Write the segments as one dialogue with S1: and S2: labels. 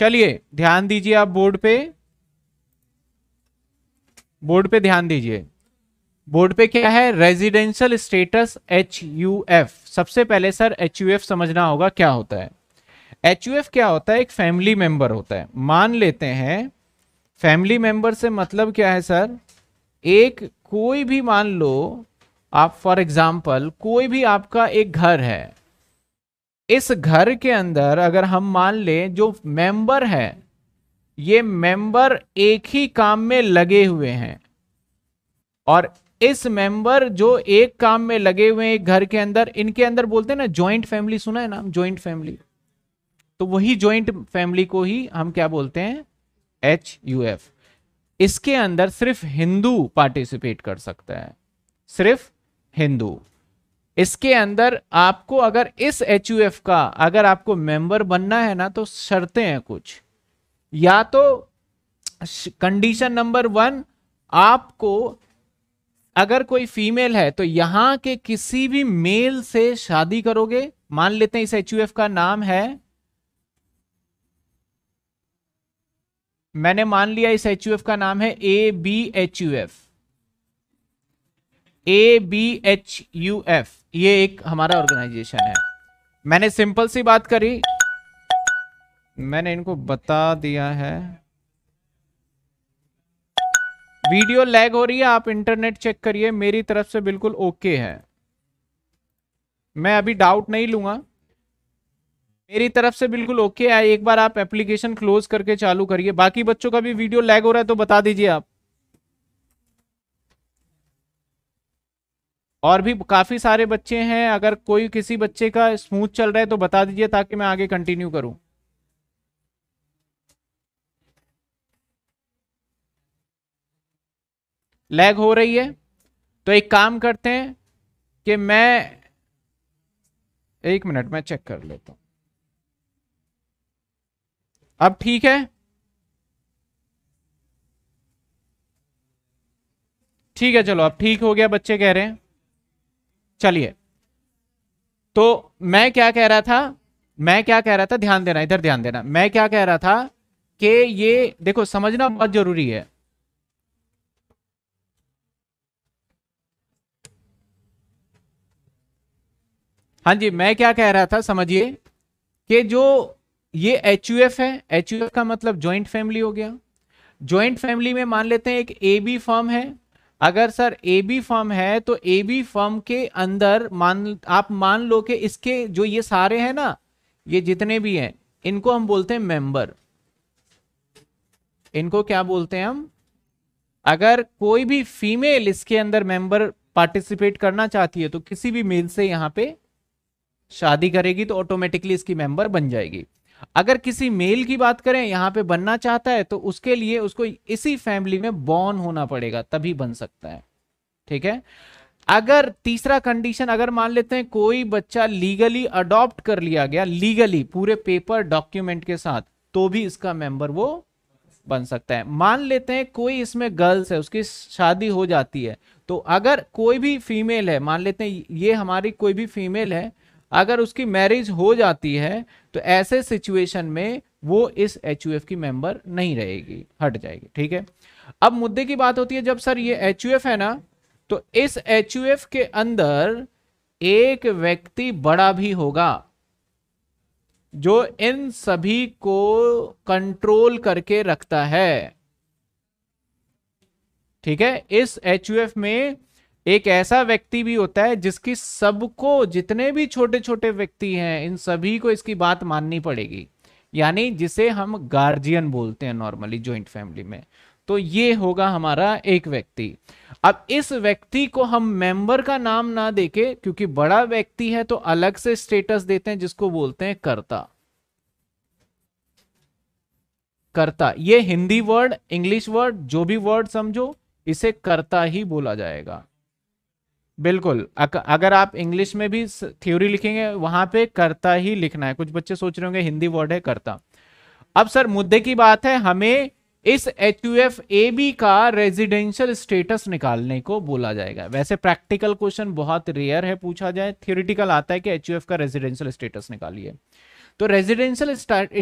S1: चलिए ध्यान दीजिए आप बोर्ड पे बोर्ड पे ध्यान दीजिए बोर्ड पे क्या है residential status H U F सबसे पहले सर एच यू एफ समझना होगा क्या होता है एच यू एफ क्या होता है एक फैमिली मेंबर होता है मान लेते हैं फैमिली मेंबर से मतलब क्या है सर एक कोई भी मान लो आप फॉर एग्जाम्पल कोई भी आपका एक घर है इस घर के अंदर अगर हम मान ले जो मेंबर है ये मेंबर एक ही काम में लगे हुए हैं और इस मेंबर जो एक काम में लगे हुए हैं घर के अंदर इनके अंदर बोलते हैं ना ज्वाइंट फैमिली सुना है नाम ज्वाइंट फैमिली तो वही ज्वाइंट फैमिली को ही हम क्या बोलते हैं एच यू एफ इसके अंदर सिर्फ हिंदू पार्टिसिपेट कर सकता है सिर्फ हिंदू इसके अंदर आपको अगर इस एच का अगर आपको मेंबर बनना है ना तो शर्तें हैं कुछ या तो कंडीशन नंबर वन आपको अगर कोई फीमेल है तो यहां के किसी भी मेल से शादी करोगे मान लेते हैं इस एच का नाम है मैंने मान लिया इस एच का नाम है A B H U F A B H U F ये एक हमारा ऑर्गेनाइजेशन है मैंने सिंपल सी बात करी मैंने इनको बता दिया है वीडियो लैग हो रही है आप इंटरनेट चेक करिए मेरी तरफ से बिल्कुल ओके है मैं अभी डाउट नहीं लूंगा मेरी तरफ से बिल्कुल ओके है एक बार आप एप्लीकेशन क्लोज करके चालू करिए बाकी बच्चों का भी वीडियो लैग हो रहा है तो बता दीजिए आप और भी काफ़ी सारे बच्चे हैं अगर कोई किसी बच्चे का स्मूथ चल रहा है तो बता दीजिए ताकि मैं आगे कंटिन्यू करूं लैग हो रही है तो एक काम करते हैं कि मैं एक मिनट मैं चेक कर लेता हूं अब ठीक है ठीक है चलो अब ठीक हो गया बच्चे कह रहे हैं चलिए तो मैं क्या कह रहा था मैं क्या कह रहा था ध्यान देना इधर ध्यान देना मैं क्या कह रहा था कि ये देखो समझना बहुत जरूरी है हाँ जी मैं क्या कह रहा था समझिए कि जो ये एच है एच का मतलब ज्वाइंट फैमिली हो गया ज्वाइंट फैमिली में मान लेते हैं एक ए बी फॉर्म है अगर सर ए बी फर्म है तो ए बी फर्म के अंदर मान आप मान लो कि इसके जो ये सारे हैं ना ये जितने भी हैं इनको हम बोलते हैं मेंबर इनको क्या बोलते हैं हम अगर कोई भी फीमेल इसके अंदर मेंबर पार्टिसिपेट करना चाहती है तो किसी भी मेल से यहां पे शादी करेगी तो ऑटोमेटिकली इसकी मेंबर बन जाएगी अगर किसी मेल की बात करें यहाँ पे बनना चाहता है तो उसके लिए उसको इसी फैमिली में बॉर्न होना पड़ेगा तभी बन सकता है ठीक है अगर तीसरा कंडीशन अगर मान लेते हैं कोई बच्चा लीगली अडॉप्ट कर लिया गया लीगली पूरे पेपर डॉक्यूमेंट के साथ तो भी इसका मेंबर वो बन सकता है मान लेते हैं कोई इसमें गर्ल्स है उसकी शादी हो जाती है तो अगर कोई भी फीमेल है मान लेते हैं ये हमारी कोई भी फीमेल है अगर उसकी मैरिज हो जाती है तो ऐसे सिचुएशन में वो इस एच की मेंबर नहीं रहेगी हट जाएगी ठीक है अब मुद्दे की बात होती है जब सर ये एच है ना तो इस एच के अंदर एक व्यक्ति बड़ा भी होगा जो इन सभी को कंट्रोल करके रखता है ठीक है इस एच में एक ऐसा व्यक्ति भी होता है जिसकी सबको जितने भी छोटे छोटे व्यक्ति हैं इन सभी को इसकी बात माननी पड़ेगी यानी जिसे हम गार्जियन बोलते हैं नॉर्मली ज्वाइंट फैमिली में तो ये होगा हमारा एक व्यक्ति अब इस व्यक्ति को हम मेंबर का नाम ना देके क्योंकि बड़ा व्यक्ति है तो अलग से स्टेटस देते हैं जिसको बोलते हैं कर्ता कर्ता ये हिंदी वर्ड इंग्लिश वर्ड जो भी वर्ड समझो इसे कर्ता ही बोला जाएगा बिल्कुल अगर आप इंग्लिश में भी थ्योरी लिखेंगे वहां पे करता ही लिखना है कुछ बच्चे सोच रहे होंगे हिंदी वर्ड है करता अब सर मुद्दे की बात है हमें इस H U F A B का रेजिडेंशियल स्टेटस निकालने को बोला जाएगा वैसे प्रैक्टिकल क्वेश्चन बहुत रेयर है पूछा जाए थियोरिटिकल आता है कि एच यू एफ का रेजिडेंशियल स्टेटस निकालिए तो रेजिडेंशियल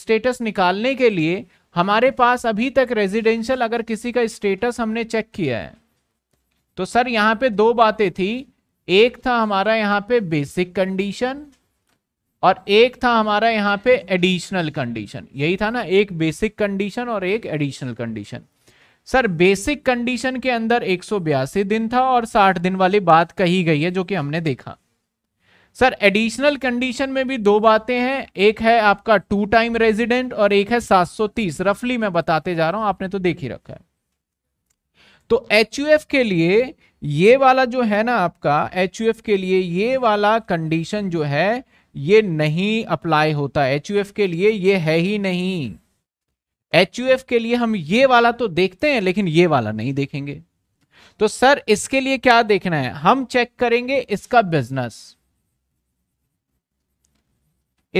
S1: स्टेटस निकालने के लिए हमारे पास अभी तक रेजिडेंशियल अगर किसी का स्टेटस हमने चेक किया है तो सर यहां पे दो बातें थी एक था हमारा यहां पे बेसिक कंडीशन और एक था हमारा यहां पे एडिशनल कंडीशन यही था ना एक बेसिक कंडीशन और एक additional condition sir basic condition के अंदर एक दिन था और 60 दिन वाली बात कही गई है जो कि हमने देखा सर एडिशनल कंडीशन में भी दो बातें हैं एक है आपका टू टाइम रेजिडेंट और एक है 730 रफली मैं बताते जा रहा हूं आपने तो देख ही रखा है तो एच के लिए ये वाला जो है ना आपका एच के लिए ये वाला कंडीशन जो है ये नहीं अप्लाई होता एच के लिए ये है ही नहीं एच के लिए हम ये वाला तो देखते हैं लेकिन ये वाला नहीं देखेंगे तो सर इसके लिए क्या देखना है हम चेक करेंगे इसका बिजनेस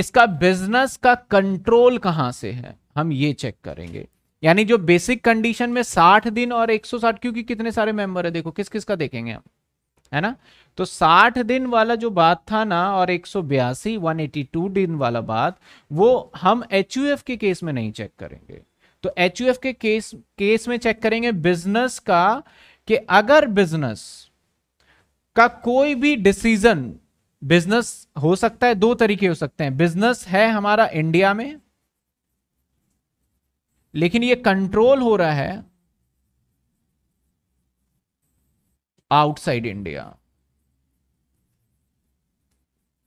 S1: इसका बिजनेस का कंट्रोल कहां से है हम ये चेक करेंगे यानी जो बेसिक कंडीशन में 60 दिन और 160 क्योंकि कितने सारे मेंबर है देखो किस किस का देखेंगे हम है ना तो 60 दिन वाला जो बात था ना और एक सौ बयासी दिन वाला बात वो हम एच के केस में नहीं चेक करेंगे तो एच के केस केस में चेक करेंगे बिजनेस का कि अगर बिजनेस का कोई भी डिसीजन बिजनेस हो सकता है दो तरीके हो सकते हैं बिजनेस है हमारा इंडिया में लेकिन ये कंट्रोल हो रहा है आउटसाइड इंडिया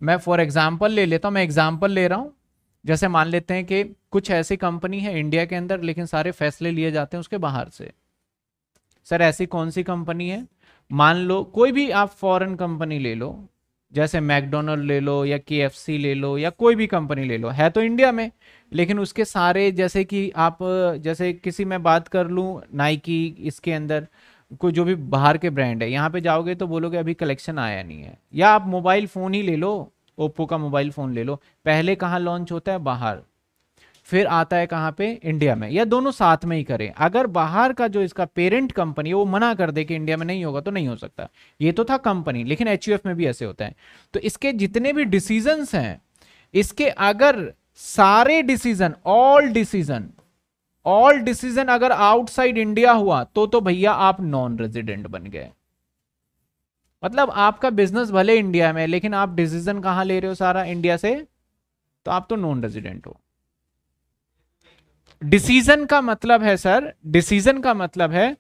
S1: मैं फॉर एग्जांपल ले लेता हूं मैं एग्जांपल ले रहा हूं जैसे मान लेते हैं कि कुछ ऐसी कंपनी है इंडिया के अंदर लेकिन सारे फैसले लिए जाते हैं उसके बाहर से सर ऐसी कौन सी कंपनी है मान लो कोई भी आप फॉरेन कंपनी ले लो जैसे मैकडोनल्ड ले लो या के ले लो या कोई भी कंपनी ले लो है तो इंडिया में लेकिन उसके सारे जैसे कि आप जैसे किसी में बात कर लूँ नाइकी इसके अंदर कोई जो भी बाहर के ब्रांड है यहाँ पे जाओगे तो बोलोगे अभी कलेक्शन आया नहीं है या आप मोबाइल फ़ोन ही ले लो ओप्पो का मोबाइल फ़ोन ले लो पहले कहाँ लॉन्च होता है बाहर फिर आता है कहाँ पे इंडिया में या दोनों साथ में ही करें अगर बाहर का जो इसका पेरेंट कंपनी है वो मना कर दे कि इंडिया में नहीं होगा तो नहीं हो सकता ये तो था कंपनी लेकिन एच में भी ऐसे होता है तो इसके जितने भी डिसीजंस हैं इसके अगर सारे decision all decision all decision अगर आउटसाइड इंडिया हुआ तो तो भैया आप नॉन रेजिडेंट बन गए मतलब आपका बिजनेस भले इंडिया में लेकिन आप डिसीजन कहां ले रहे हो सारा इंडिया से तो आप तो नॉन रेजिडेंट हो डिसीजन का मतलब है सर डिसीजन का मतलब है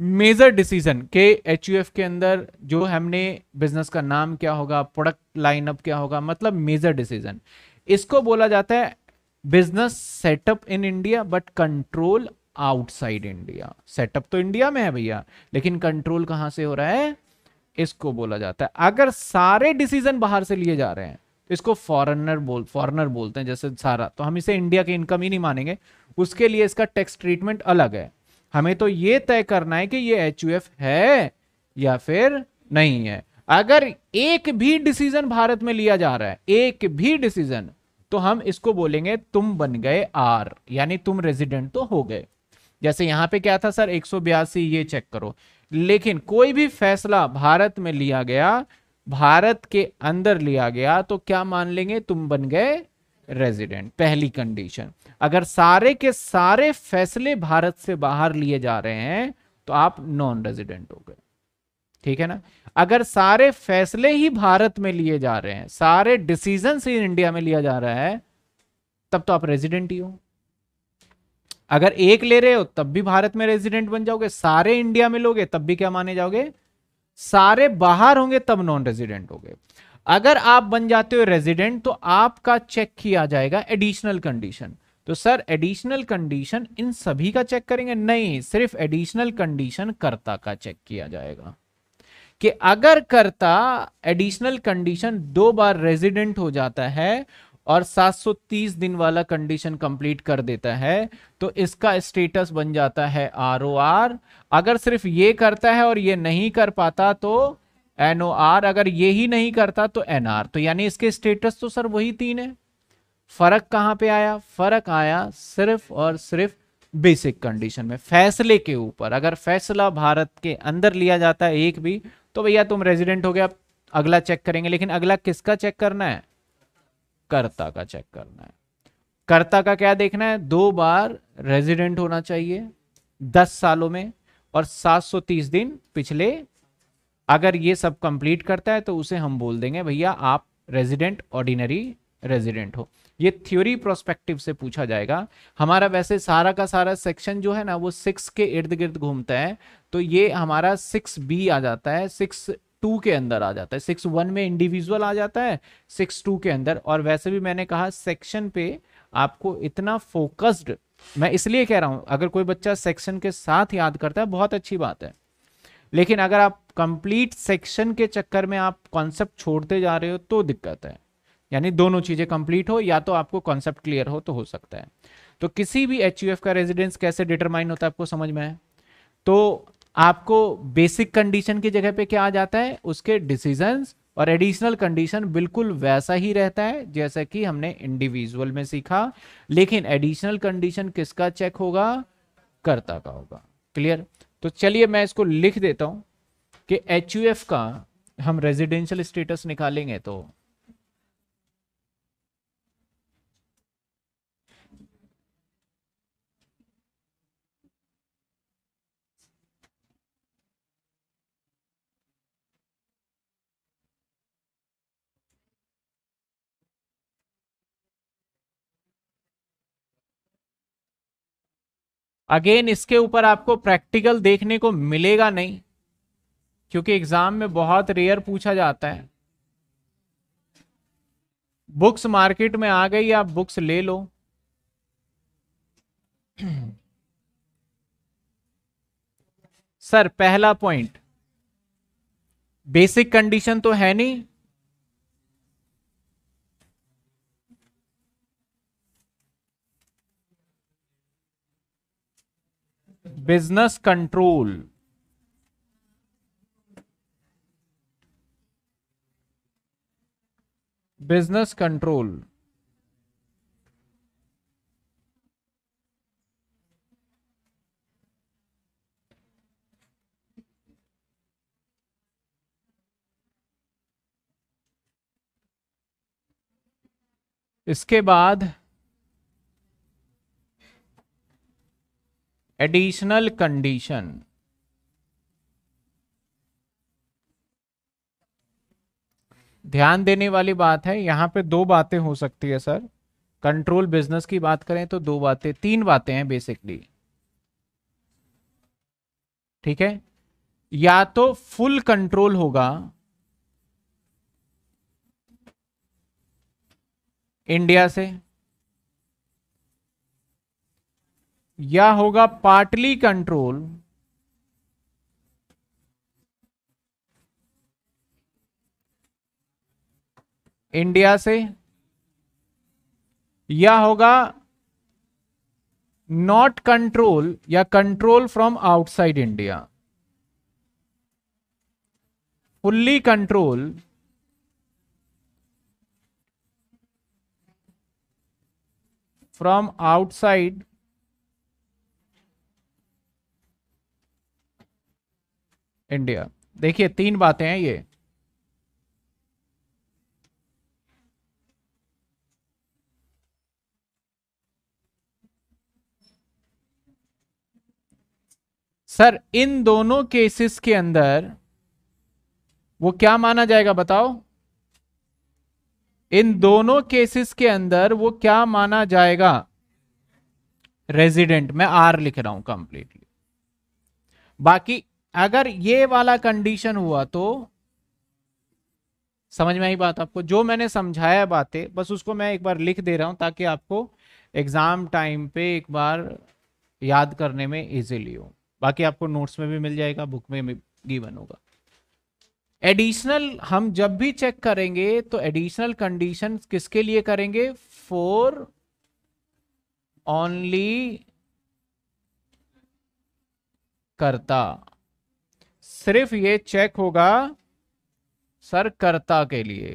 S1: मेजर डिसीजन के एच के अंदर जो हमने बिजनेस का नाम क्या होगा प्रोडक्ट लाइनअप क्या होगा मतलब मेजर डिसीजन इसको बोला जाता है business setup in India but control outside India setup तो इंडिया में है भैया लेकिन कंट्रोल कहां से हो रहा है इसको बोला जाता है अगर सारे डिसीजन बाहर से लिए जा रहे हैं तो इसको फॉरनर बोल फॉरनर बोलते हैं जैसे सारा तो हम इसे इंडिया के इनकम ही नहीं मानेंगे उसके लिए इसका टैक्स ट्रीटमेंट अलग है हमें तो ये तय करना है कि ये एच है या फिर नहीं है अगर एक भी डिसीजन भारत में लिया जा रहा है एक भी डिसीजन तो हम इसको बोलेंगे तुम बन गए आर यानी तुम रेजिडेंट तो हो गए जैसे यहां पे क्या था सर एक ये चेक करो लेकिन कोई भी फैसला भारत में लिया गया भारत के अंदर लिया गया तो क्या मान लेंगे तुम बन गए रेजिडेंट पहली कंडीशन अगर सारे के सारे फैसले भारत से बाहर लिए जा रहे हैं तो आप नॉन रेजिडेंट हो गए ठीक है ना अगर सारे फैसले ही भारत में लिए जा रहे हैं सारे डिसीजन ही इंडिया में लिया जा रहा है तब तो आप रेजिडेंट ही हो अगर एक ले रहे हो तब भी भारत में रेजिडेंट बन जाओगे सारे इंडिया में लोगे तब भी क्या माने जाओगे सारे बाहर होंगे तब नॉन रेजिडेंट हो अगर आप बन जाते हो रेजिडेंट तो आपका चेक किया जाएगा एडिशनल कंडीशन तो सर एडिशनल कंडीशन इन सभी का चेक करेंगे नहीं सिर्फ एडिशनल कंडीशन कर्ता का चेक किया जाएगा कि अगर कर्ता एडिशनल कंडीशन दो बार रेजिडेंट हो जाता है और 730 दिन वाला कंडीशन कंप्लीट कर देता है तो इसका स्टेटस बन जाता है आर ओ आर अगर सिर्फ ये करता है और ये नहीं कर पाता तो एन ओ आर अगर ये ही नहीं करता तो एन आर तो यानी इसके स्टेटस तो सर वही तीन है फर्क कहाँ पे आया फर्क आया सिर्फ और सिर्फ बेसिक कंडीशन में फैसले के ऊपर अगर फैसला भारत के अंदर लिया जाता है एक भी तो भैया तुम रेजिडेंट हो गया अगला चेक करेंगे लेकिन अगला किसका चेक करना है कर्ता का चेक करना है कर्ता का क्या देखना है दो बार रेजिडेंट होना चाहिए दस सालों में और 730 दिन पिछले अगर ये सब कंप्लीट करता है तो उसे हम बोल देंगे भैया आप रेजिडेंट ऑर्डिनरी रेजिडेंट हो ये थ्योरी प्रोस्पेक्टिव से पूछा जाएगा हमारा वैसे सारा का सारा सेक्शन जो है ना वो सिक्स के इर्द गिर्द घूमता है तो ये हमारा सिक्स बी आ जाता है सिक्स टू के अंदर आ जाता है सिक्स वन में इंडिविजुअल आ जाता है सिक्स टू के अंदर और वैसे भी मैंने कहा सेक्शन पे आपको इतना फोकस्ड मैं इसलिए कह रहा हूं अगर कोई बच्चा सेक्शन के साथ याद करता है बहुत अच्छी बात है लेकिन अगर आप कंप्लीट सेक्शन के चक्कर में आप कॉन्सेप्ट छोड़ते जा रहे हो तो दिक्कत है यानी दोनों चीजें कंप्लीट हो या तो आपको कॉन्सेप्ट क्लियर हो तो हो सकता है तो किसी भी एच का रेजिडेंस कैसे डिटरमाइन होता है आपको समझ में है तो आपको बेसिक कंडीशन की जगह पे क्या आ जाता है उसके डिसीजन और एडिशनल कंडीशन बिल्कुल वैसा ही रहता है जैसा कि हमने इंडिविजुअल में सीखा लेकिन एडिशनल कंडीशन किसका चेक होगा कर्ता का होगा क्लियर तो चलिए मैं इसको लिख देता हूं कि एच का हम रेजिडेंशियल स्टेटस निकालेंगे तो अगेन इसके ऊपर आपको प्रैक्टिकल देखने को मिलेगा नहीं क्योंकि एग्जाम में बहुत रेयर पूछा जाता है बुक्स मार्केट में आ गई आप बुक्स ले लो सर पहला पॉइंट बेसिक कंडीशन तो है नहीं बिजनेस कंट्रोल बिजनेस कंट्रोल इसके बाद एडिशनल कंडीशन ध्यान देने वाली बात है यहां पे दो बातें हो सकती है सर कंट्रोल बिजनेस की बात करें तो दो बातें तीन बातें हैं बेसिकली ठीक है या तो फुल कंट्रोल होगा इंडिया से या होगा पार्टली कंट्रोल इंडिया से या होगा नॉट कंट्रोल या control from outside India fully control from outside India देखिए तीन बातें हैं ये सर इन दोनों केसेस के अंदर वो क्या माना जाएगा बताओ इन दोनों केसेस के अंदर वो क्या माना जाएगा रेजिडेंट मैं आर लिख रहा हूं कंप्लीटली बाकी अगर ये वाला कंडीशन हुआ तो समझ में आई बात आपको जो मैंने समझाया बातें बस उसको मैं एक बार लिख दे रहा हूं ताकि आपको एग्जाम टाइम पे एक बार याद करने में इजीली हो बाकी आपको नोट्स में भी मिल जाएगा बुक में गिवन होगा एडिशनल हम जब भी चेक करेंगे तो एडिशनल कंडीशन किसके लिए करेंगे फोर ओनली करता सिर्फ ये चेक होगा सरकर्ता के लिए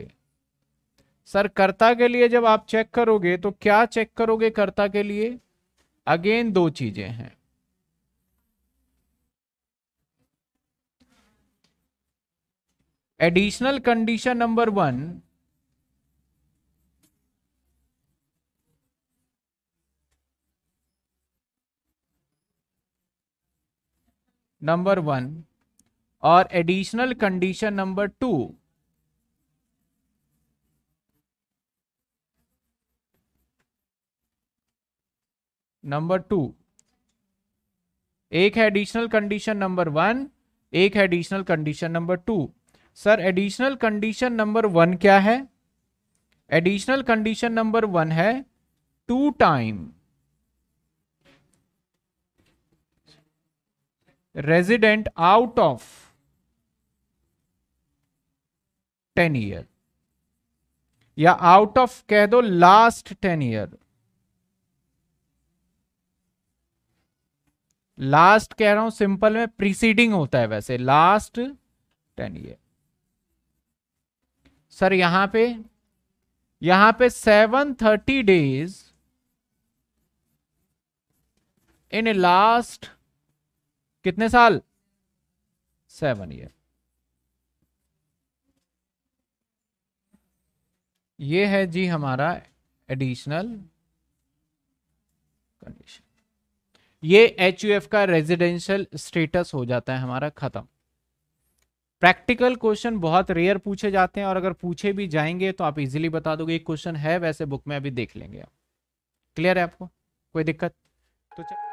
S1: सरकर्ता के लिए जब आप चेक करोगे तो क्या चेक करोगे कर्ता के लिए अगेन दो चीजें हैं additional condition number one number one और additional condition number two number two एक है एडिशनल कंडीशन नंबर वन एक है additional condition number two sir additional condition number one क्या है एडिशनल कंडीशन नंबर वन है two time resident out of ten year या out of कह दो लास्ट टेन ईयर लास्ट कह रहा हूं सिंपल में प्रीसीडिंग होता है वैसे लास्ट टेन ईयर सर यहां पे यहां पे seven thirty days in last कितने साल सेवन ईयर ये है जी हमारा एडिशनल कंडीशन ये एच यू एफ का रेजिडेंशियल स्टेटस हो जाता है हमारा खत्म प्रैक्टिकल क्वेश्चन बहुत रेयर पूछे जाते हैं और अगर पूछे भी जाएंगे तो आप इजीली बता दोगे एक क्वेश्चन है वैसे बुक में अभी देख लेंगे आप क्लियर है आपको कोई दिक्कत तो चल